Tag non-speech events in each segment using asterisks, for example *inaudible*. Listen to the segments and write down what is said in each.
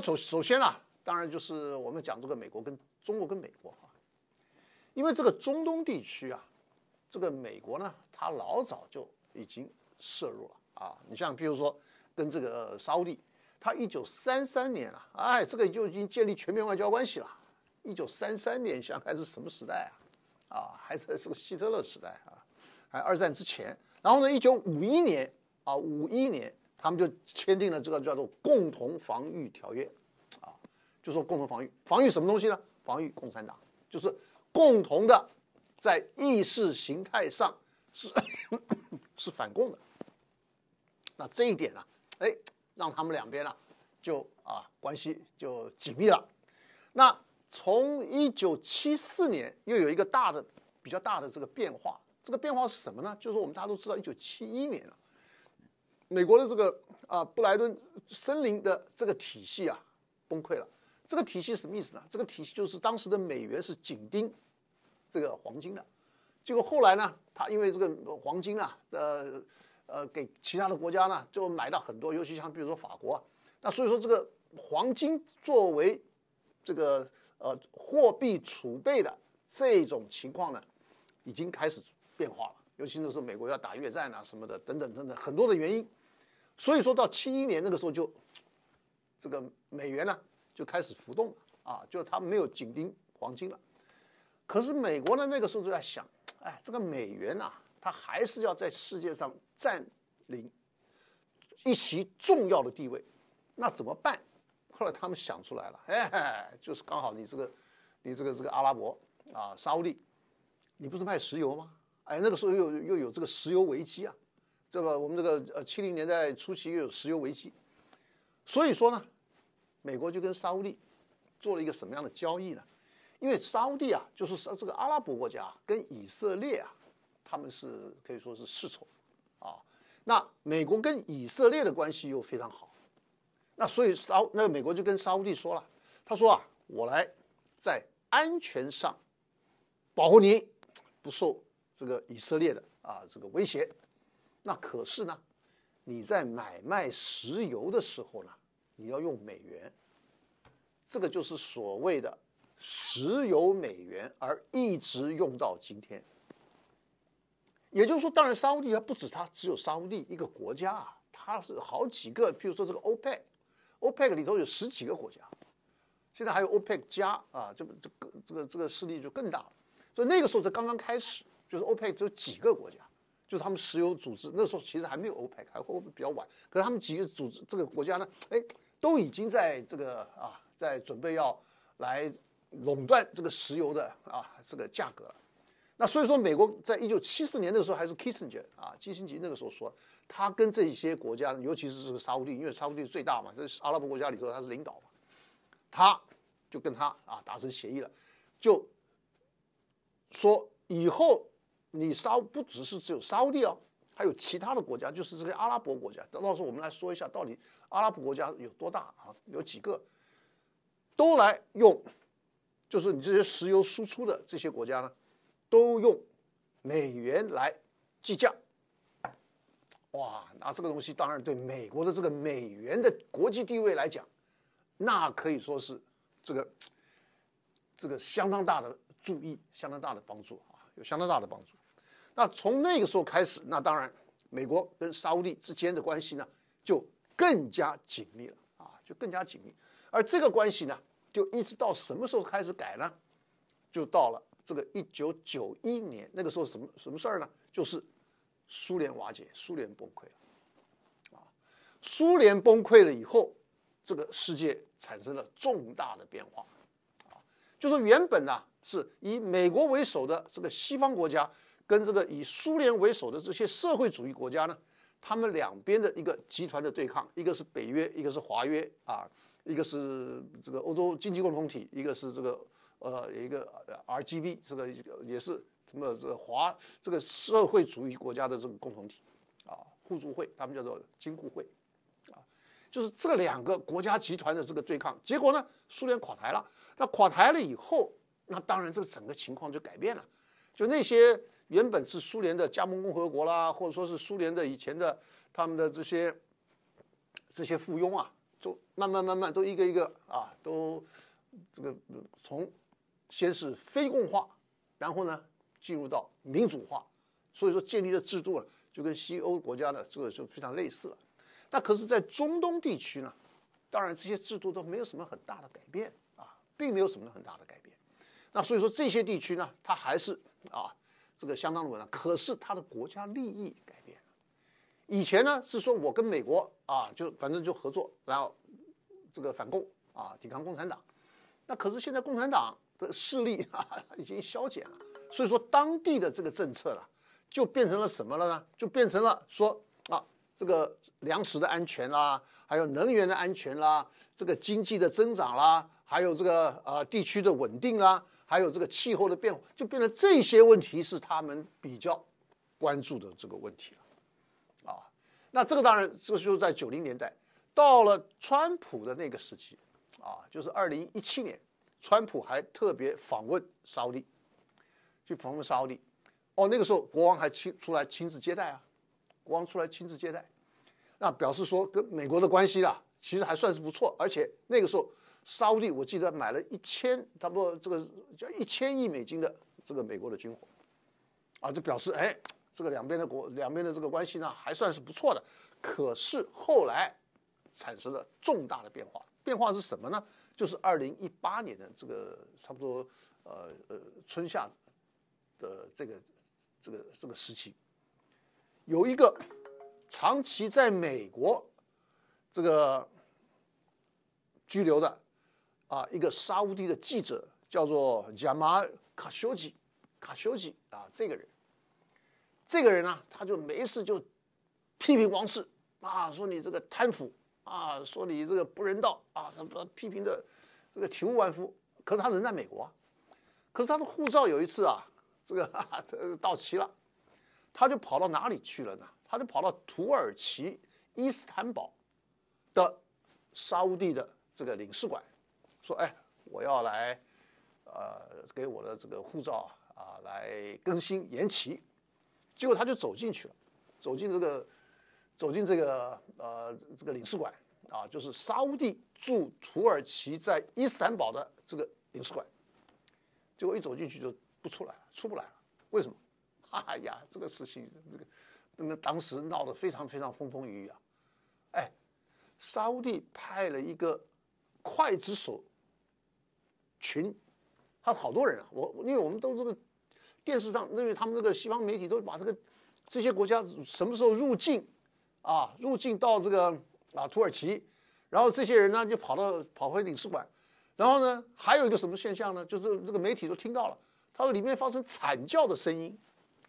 首首先啊，当然就是我们讲这个美国跟中国跟美国啊，因为这个中东地区啊，这个美国呢，它老早就已经涉入了啊。你像比如说跟这个沙地，它一九三三年啊，哎，这个就已经建立全面外交关系了。一九三三年，想还是什么时代啊？啊，还是是个希特勒时代啊，还二战之前。然后呢，一九五一年啊，五一年。他们就签订了这个叫做《共同防御条约》，啊，就说共同防御，防御什么东西呢？防御共产党，就是共同的，在意识形态上是 *coughs* 是反共的。那这一点呢，哎，让他们两边呢，就啊关系就紧密了。那从一九七四年又有一个大的、比较大的这个变化，这个变化是什么呢？就是我们大家都知道，一九七一年了。美国的这个啊，布莱顿森林的这个体系啊，崩溃了。这个体系什么意思呢？这个体系就是当时的美元是紧盯这个黄金的。结果后来呢，他因为这个黄金啊，呃呃，给其他的国家呢就买到很多，尤其像比如说法国。那所以说，这个黄金作为这个呃货币储备的这种情况呢，已经开始变化了。尤其那时候美国要打越战啊什么的等等等等很多的原因，所以说到七一年那个时候就，*tsk* 这个美元呢就开始浮动了啊，就他没有紧盯黄金了。可是美国呢那个时候就在想，*tsk* 哎，这个美元啊，它还是要在世界上占领一席重要的地位，那怎么办？后来他们想出来了，*laughs* 哎，就是刚好你这个你这个这个阿拉伯啊，沙利，你不是卖石油吗？哎，那个时候又又有这个石油危机啊，这个我们这个呃七零年代初期又有石油危机，所以说呢，美国就跟沙地做了一个什么样的交易呢？因为沙地啊就是这个阿拉伯国家跟以色列啊，他们是可以说是世仇啊。那美国跟以色列的关系又非常好，那所以沙那美国就跟沙地说了，他说啊，我来在安全上保护你不受。这个以色列的啊，这个威胁，那可是呢，你在买卖石油的时候呢，你要用美元，这个就是所谓的石油美元，而一直用到今天。也就是说，当然沙地它不止它只有沙地一个国家啊，它是好几个，比如说这个欧佩 o 欧佩克里头有十几个国家，现在还有欧佩 c 加啊，这这这个这个势力就更大了。所以那个时候才刚刚开始。就是欧佩只有几个国家，就是他们石油组织那时候其实还没有欧佩克，还过比较晚。可是他们几个组织这个国家呢，哎，都已经在这个啊，在准备要来垄断这个石油的啊这个价格。了。那所以说，美国在一九七四年的时候还是 Kissinger 啊，基辛格那个时候说，他跟这些国家，尤其是这个沙地，因为沙地最大嘛，这阿拉伯国家里头他是领导嘛，他就跟他啊达成协议了，就说以后。你烧不只是只有沙地哦，还有其他的国家，就是这个阿拉伯国家。到时候我们来说一下，到底阿拉伯国家有多大啊？有几个，都来用，就是你这些石油输出的这些国家呢，都用美元来计价。哇，拿这个东西当然对美国的这个美元的国际地位来讲，那可以说是这个这个相当大的注意，相当大的帮助啊，有相当大的帮助。那从那个时候开始，那当然，美国跟沙乌地之间的关系呢就更加紧密了啊，就更加紧密。而这个关系呢，就一直到什么时候开始改呢？就到了这个一九九一年，那个时候什么什么事儿呢？就是苏联瓦解，苏联崩溃了啊。苏联崩溃了以后，这个世界产生了重大的变化啊，就是原本呢是以美国为首的这个西方国家。跟这个以苏联为首的这些社会主义国家呢，他们两边的一个集团的对抗，一个是北约，一个是华约啊，一个是这个欧洲经济共同体，一个是这个呃，一个 R G B 这个也是什么这华这个社会主义国家的这个共同体，啊互助会，他们叫做金库会，啊，就是这两个国家集团的这个对抗，结果呢，苏联垮台了，那垮台了以后，那当然这整个情况就改变了，就那些。原本是苏联的加盟共和国啦，或者说是苏联的以前的他们的这些这些附庸啊，就慢慢慢慢都一个一个啊，都这个从先是非共化，然后呢进入到民主化，所以说建立的制度啊，就跟西欧国家的这个就非常类似了。那可是，在中东地区呢，当然这些制度都没有什么很大的改变啊，并没有什么很大的改变。那所以说这些地区呢，它还是啊。这个相当的稳了，可是他的国家利益改变了。以前呢是说我跟美国啊，就反正就合作，然后这个反共啊，抵抗共产党。那可是现在共产党的势力 *laughs* 啊已经消减了，所以说当地的这个政策了，就变成了什么了呢？就变成了说啊，这个粮食的安全啦，还有能源的安全啦，这个经济的增长啦，还有这个呃地区的稳定啦。还有这个气候的变化，就变成这些问题是他们比较关注的这个问题了，啊，那这个当然，这个就是在九零年代，到了川普的那个时期，啊，就是二零一七年，川普还特别访问沙地，去访问沙地，哦，那个时候国王还亲出来亲自接待啊，国王出来亲自接待，那表示说跟美国的关系啦，其实还算是不错，而且那个时候。乌地，我记得买了一千，差不多这个叫一千亿美金的这个美国的军火，啊，就表示哎，这个两边的国，两边的这个关系呢还算是不错的。可是后来产生了重大的变化，变化是什么呢？就是二零一八年的这个差不多呃呃春夏的这个这个这个时期，有一个长期在美国这个拘留的。啊，一个沙乌地的记者叫做 Jamal k 修 a h o g k a h o g 啊，这个人，这个人呢，他就没事就批评王室啊，说你这个贪腐啊，说你这个不人道啊，什么批评的这个体无完肤。可是他人在美国，可是他的护照有一次啊，这个到期了，他就跑到哪里去了呢？他就跑到土耳其伊斯坦堡的沙乌地的这个领事馆。说哎，我要来，呃，给我的这个护照啊，来更新延期，结果他就走进去了，走进这个，走进这个，呃，这个领事馆啊，就是沙乌地驻土耳其在伊斯坦堡的这个领事馆，结果一走进去就不出来了，出不来了，为什么？*laughs* 哎呀，这个事情这个，那个当时闹得非常非常风风雨雨啊，哎，沙乌地派了一个刽子手群，他好多人啊！我因为我们都这个电视上，因为他们这个西方媒体都把这个这些国家什么时候入境啊，入境到这个啊土耳其，然后这些人呢就跑到跑回领事馆，然后呢还有一个什么现象呢？就是这个媒体都听到了，它里面发生惨叫的声音，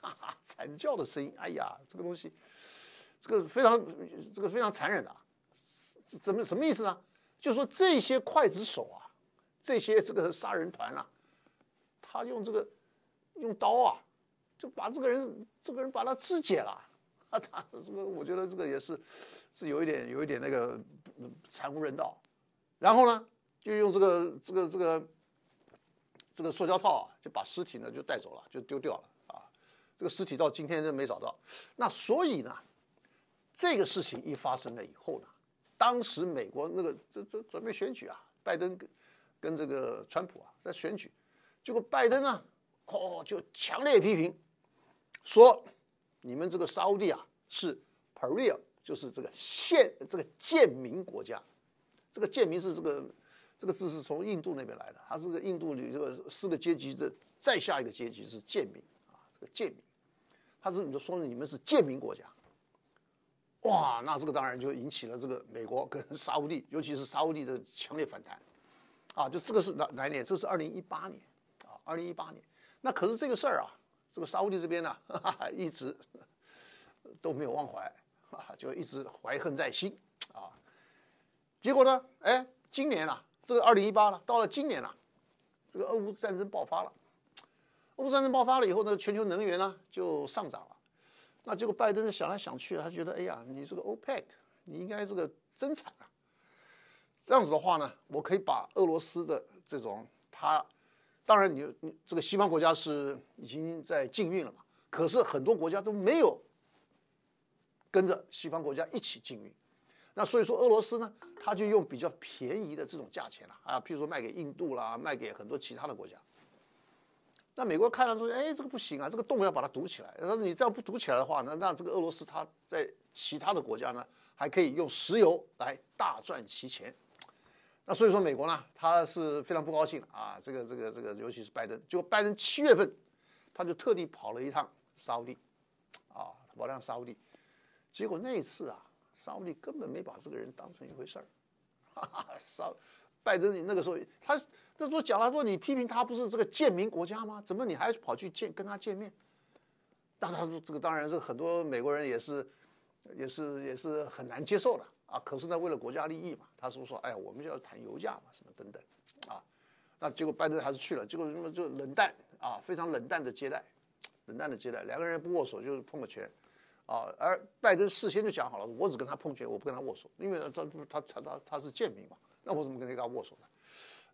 哈哈，惨叫的声音，哎呀，这个东西，这个非常这个非常残忍的，怎么什么意思呢？就说这些刽子手啊。这些这个杀人团啊，他用这个用刀啊，就把这个人这个人把他肢解了，啊 *laughs* 他这个我觉得这个也是是有一点有一点那个惨无人道，然后呢，就用这个这个这个这个塑胶套啊，就把尸体呢就带走了就丢掉了啊，这个尸体到今天都没找到，那所以呢，这个事情一发生了以后呢，当时美国那个这这准备选举啊，拜登跟。跟这个川普啊在选举，结果拜登啊，哦就强烈批评，说你们这个沙乌地啊是 p e r i a 就是这个现这个贱民国家，这个贱民是这个这个字是从印度那边来的，它是个印度的这个四个阶级的再下一个阶级是贱民啊，这个贱民，他是你说说你们是贱民国家，哇，那这个当然就引起了这个美国跟沙乌地，尤其是沙乌地的强烈反弹。啊，就这个是哪哪年？这是二零一八年，啊，二零一八年。那可是这个事儿啊，这个沙乌地这边呢，一直都没有忘怀，啊，就一直怀恨在心，啊。结果呢，哎，今年啊，这个二零一八了，到了今年了，这个俄乌战争爆发了。俄乌战争爆发了以后呢，全球能源呢就上涨了。那结果拜登想来想去，他觉得，哎呀，你这个 OPEC，你应该这个增产啊。这样子的话呢，我可以把俄罗斯的这种，它当然你你这个西方国家是已经在禁运了嘛，可是很多国家都没有跟着西方国家一起禁运，那所以说俄罗斯呢，他就用比较便宜的这种价钱了啊，譬如说卖给印度啦，卖给很多其他的国家。那美国看了说，哎，这个不行啊，这个洞要把它堵起来。他说你这样不堵起来的话，那那这个俄罗斯它在其他的国家呢，还可以用石油来大赚其钱。那所以说，美国呢，他是非常不高兴啊！这个、这个、这个，尤其是拜登。结果拜登七月份，他就特地跑了一趟沙乌地，啊，跑了趟沙乌地。结果那一次啊，沙乌地根本没把这个人当成一回事儿。*laughs* 沙拜登那个时候，他这说讲了说，你批评他不是这个贱民国家吗？怎么你还跑去见跟他见面？那他这个当然是很多美国人也是，也是也是很难接受的。啊，可是呢，为了国家利益嘛，他是说，哎呀，我们就要谈油价嘛，什么等等，啊，那结果拜登还是去了，结果那么就冷淡啊，非常冷淡的接待，冷淡的接待，两个人不握手就是碰个拳，啊，而拜登事先就讲好了，我只跟他碰拳，我不跟他握手，因为他他他他他是贱民嘛，那我怎么跟人家握手呢，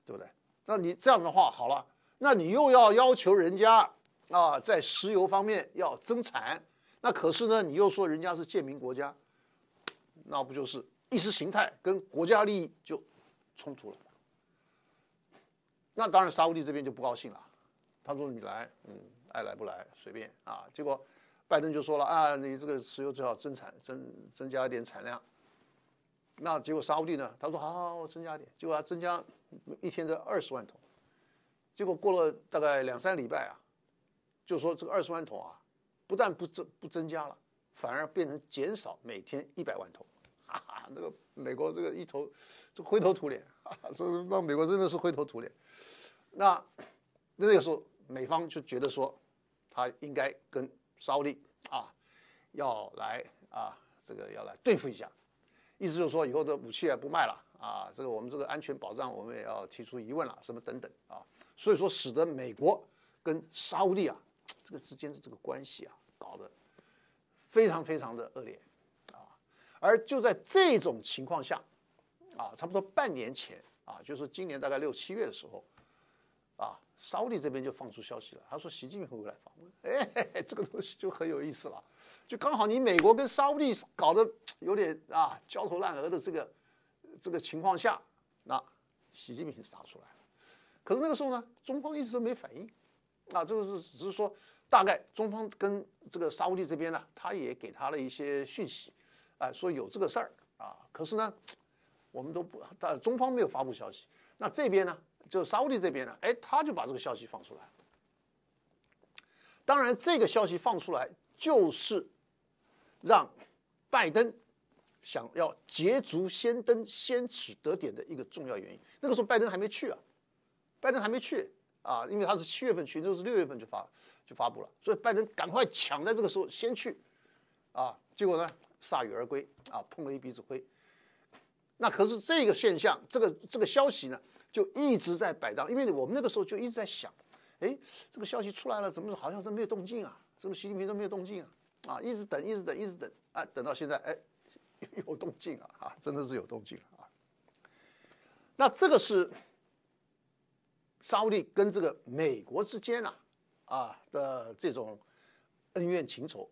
对不对？那你这样的话好了，那你又要要求人家啊，在石油方面要增产，那可是呢，你又说人家是贱民国家。那不就是意识形态跟国家利益就冲突了？那当然，沙乌地这边就不高兴了。他说：“你来，嗯，爱来不来随便啊。”结果拜登就说了：“啊，你这个石油最好增产，增增加一点产量。”那结果沙乌地呢？他说：“好好好，增加点，结果他增加一天的二十万桶。”结果过了大概两三礼拜啊，就说这个二十万桶啊，不但不增不增加了，反而变成减少每天一百万桶。啊，*laughs* 这个美国这个一头，这灰头土脸，*laughs* 说让美国真的是灰头土脸。那那个时候，美方就觉得说，他应该跟沙利啊，要来啊，这个要来对付一下，意思就是说以后的武器也不卖了啊，这个我们这个安全保障我们也要提出疑问了，什么等等啊。所以说，使得美国跟沙利啊，这个之间的这个关系啊，搞得非常非常的恶劣。而就在这种情况下，啊，差不多半年前啊，就是今年大概六七月的时候，啊，沙特这边就放出消息了，他说习近平会来访问。*laughs* 哎，*laughs* 这个东西就很有意思了，就刚好你美国跟沙特搞得有点啊焦头烂额的这个这个情况下，那习近平杀出来了。可是那个时候呢，中方一直都没反应。啊，这个是只是说大概中方跟这个沙乌地这边呢，他也给他了一些讯息。哎，说有这个事儿啊，可是呢，我们都不，中方没有发布消息。那这边呢，就沙乌地这边呢，哎，他就把这个消息放出来。当然，这个消息放出来就是让拜登想要捷足先登、先取得点的一个重要原因。那个时候拜登还没去啊，拜登还没去啊，因为他是七月份去，就是六月份就发就发布了，所以拜登赶快抢在这个时候先去啊。结果呢？铩羽而归啊，碰了一鼻子灰。那可是这个现象，这个这个消息呢，就一直在摆荡。因为我们那个时候就一直在想，哎，这个消息出来了，怎么好像都没有动静啊？是不是习近平都没有动静啊？啊，一直等，一直等，一直等，哎，等到现在，哎，*laughs* 有动静了啊，真的是有动静了啊。那这个是，沙利跟这个美国之间呐，啊的这种恩怨情仇。